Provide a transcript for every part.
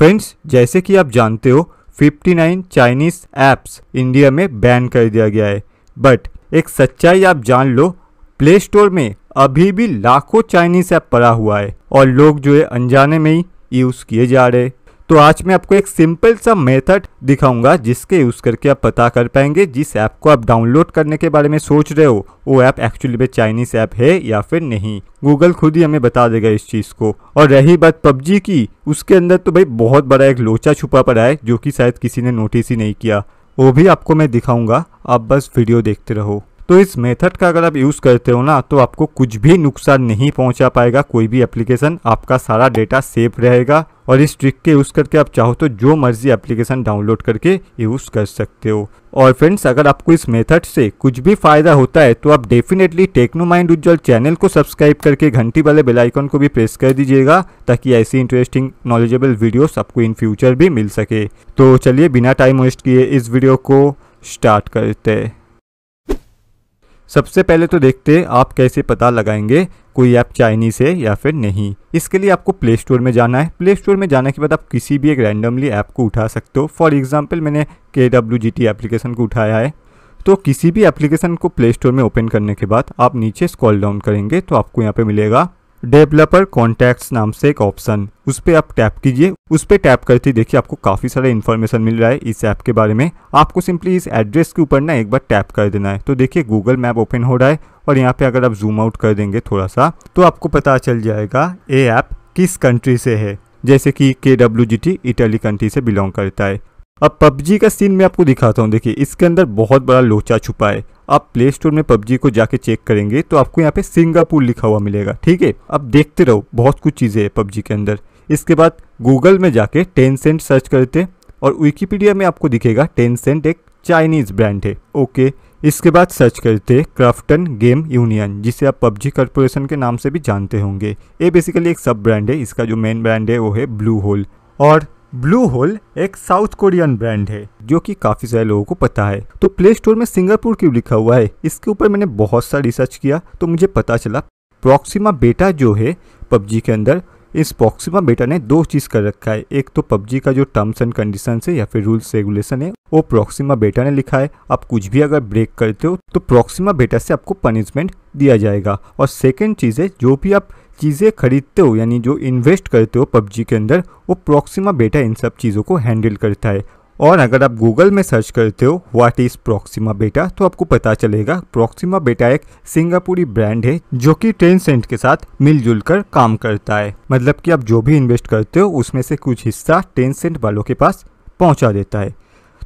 friends जैसे कि आप जानते हो 59 चाइनीज ऐप्स इंडिया में बैन कर दिया गया है बट एक सच्चाई आप जान लो प्ले स्टोर में अभी भी लाखों चाइनीज ऐप पड़ा हुआ है और लोग जो है अनजाने में ही यूज़ किए जा रहे हैं तो आज मैं आपको एक सिंपल सा मेथड दिखाऊंगा जिसके यूज़ करके आप पता कर पाएंगे जिस ऐप को आप डाउनलोड करने के बारे में सोच रहे हो वो ऐप एक्चुअली में चाइनीज़ ऐप है या फिर नहीं गूगल खुद ही हमें बता देगा इस चीज़ को और रही बात पबजी की उसके अंदर तो भाई बहुत बड़ा एक लोचा छुपा पड़ा है जो कि शायद किसी ने नोटिस ही नहीं किया वो भी आपको मैं दिखाऊंगा आप बस वीडियो देखते रहो तो इस मेथड का अगर आप यूज़ करते हो ना तो आपको कुछ भी नुकसान नहीं पहुंचा पाएगा कोई भी एप्लीकेशन आपका सारा डेटा सेफ रहेगा और इस ट्रिक के यूज़ करके आप चाहो तो जो मर्जी एप्लीकेशन डाउनलोड करके यूज़ कर सकते हो और फ्रेंड्स अगर आपको इस मेथड से कुछ भी फ़ायदा होता है तो आप definitely Techno Mind Ujjwal channel को सब्सक्राइब करके घंटी वाले बेलाइकॉन को भी प्रेस कर दीजिएगा ताकि ऐसी इंटरेस्टिंग नॉलेजेबल वीडियोस आपको इन फ्यूचर भी मिल सके तो चलिए बिना टाइम वेस्ट किए इस वीडियो को स्टार्ट करते हैं सबसे पहले तो देखते हैं आप कैसे पता लगाएंगे कोई ऐप चाइनीज़ है या फिर नहीं इसके लिए आपको प्ले स्टोर में जाना है प्ले स्टोर में जाने के बाद आप किसी भी एक रैंडमली ऐप को उठा सकते हो फॉर एग्जांपल मैंने के डब्ल्यू जी टी एप्लीकेशन को उठाया है तो किसी भी एप्लीकेशन को प्ले स्टोर में ओपन करने के बाद आप नीचे स्क्रॉल डाउन करेंगे तो आपको यहाँ पर मिलेगा डेवलपर कॉन्टैक्ट्स नाम से एक ऑप्शन उस पर आप टैप कीजिए उस पर टैप करते देखिए आपको काफ़ी सारा इन्फॉर्मेशन मिल रहा है इस ऐप के बारे में आपको सिंपली इस एड्रेस के ऊपर ना एक बार टैप कर देना है तो देखिए गूगल मैप ओपन हो रहा है और यहाँ पे अगर आप जूम आउट कर देंगे थोड़ा सा तो आपको पता चल जाएगा ये ऐप किस कंट्री से है जैसे कि K W G T Italy country से बिलोंग करता है अब पबजी का सीन मैं आपको दिखाता हूँ देखिए इसके अंदर बहुत बड़ा लोचा छुपा है आप प्ले स्टोर में पबजी को जाके चेक करेंगे तो आपको यहाँ पे सिंगापुर लिखा हुआ मिलेगा ठीक है अब देखते रहो बहुत कुछ चीज़ें हैं पबजी के अंदर इसके बाद गूगल में जाके टेन सेंट सर्च करते और विकीपीडिया में आपको दिखेगा टेन सेंट एक चाइनीज़ ब्रांड है ओके इसके बाद सर्च करते क्राफ्टन गेम यूनियन जिसे आप पबजी कॉरपोरेशन के नाम से भी जानते होंगे ये बेसिकली एक सब ब्रांड है इसका जो मेन ब्रांड है वो है ब्लू होल और ब्लू होल एक साउथ कोरियन ब्रांड है जो कि काफी सारे लोगों को पता है तो प्ले स्टोर में सिंगापुर क्यों लिखा हुआ है इसके ऊपर मैंने बहुत सा रिसर्च किया तो मुझे पता चला प्रॉक्सिमा बेटा जो है पबजी के अंदर इस प्रॉक्सिमा बेटा ने दो चीज़ कर रखा है एक तो पबजी का जो टर्म्स एंड कंडीशन है या फिर रूल्स रेगुलेशन है वो प्रॉक्सिमा बेटा ने लिखा है आप कुछ भी अगर ब्रेक करते हो तो प्रॉक्सिमा बेटा से आपको पनिशमेंट दिया जाएगा और सेकेंड चीज़ है जो भी आप चीज़ें खरीदते हो यानी जो इन्वेस्ट करते हो पबजी के अंदर वो प्रोक्सीमा बेटा इन सब चीज़ों को हैंडल करता है और अगर आप गूगल में सर्च करते हो व्हाट इज़ प्रोक्सीमा बेटा तो आपको पता चलेगा प्रोक्सीमा बेटा एक सिंगापुरी ब्रांड है जो कि सेंट के साथ मिलजुल कर काम करता है मतलब कि आप जो भी इन्वेस्ट करते हो उसमें से कुछ हिस्सा सेंट वालों के पास पहुंचा देता है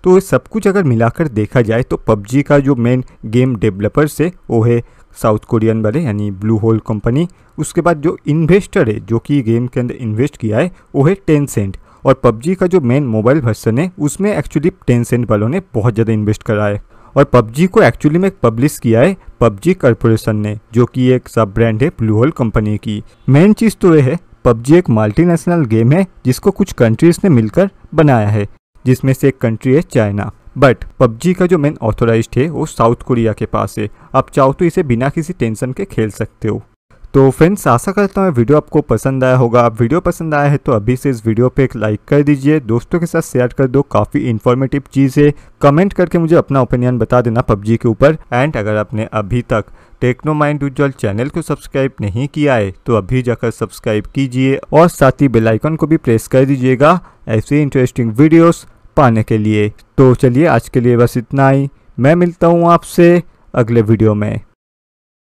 तो ये सब कुछ अगर मिलाकर देखा जाए तो पबजी का जो मेन गेम डेवलपर्स है वो है साउथ कोरियन वाले यानी ब्लू होल कंपनी उसके बाद जो इन्वेस्टर है जो कि गेम के अंदर इन्वेस्ट किया है वो है टेन सेंट और पबजी का जो मेन मोबाइल वर्सन है उसमें एक्चुअली टेन सेंट वालों ने बहुत ज़्यादा इन्वेस्ट करा है और पबजी को एक्चुअली में पब्लिश किया है पबजी कॉरपोरेशन ने जो कि एक सब ब्रांड है ब्लू होल कंपनी की मेन चीज़ तो यह है पबजी एक मल्टीनेशनल गेम है जिसको कुछ कंट्रीज़ ने मिलकर बनाया है जिसमें से एक कंट्री है चाइना बट पबजी का जो मेन ऑथोराइज है वो साउथ कोरिया के पास है आप चाहो तो इसे बिना किसी टेंशन के खेल सकते हो तो फ्रेंड्स आशा करता हूँ वीडियो आपको पसंद आया होगा आप वीडियो पसंद आया है तो अभी से इस वीडियो पे एक लाइक कर दीजिए दोस्तों के साथ शेयर कर दो काफ़ी इन्फॉर्मेटिव चीज़ है कमेंट करके मुझे अपना ओपिनियन बता देना पबजी के ऊपर एंड अगर आपने अभी तक टेक्नो माइंड उज्जवल चैनल को सब्सक्राइब नहीं किया है तो अभी जाकर सब्सक्राइब कीजिए और साथ ही बेलाइकन को भी प्रेस कर दीजिएगा ऐसे इंटरेस्टिंग वीडियोज़ पाने के लिए तो चलिए आज के लिए बस इतना ही मैं मिलता हूँ आपसे अगले वीडियो में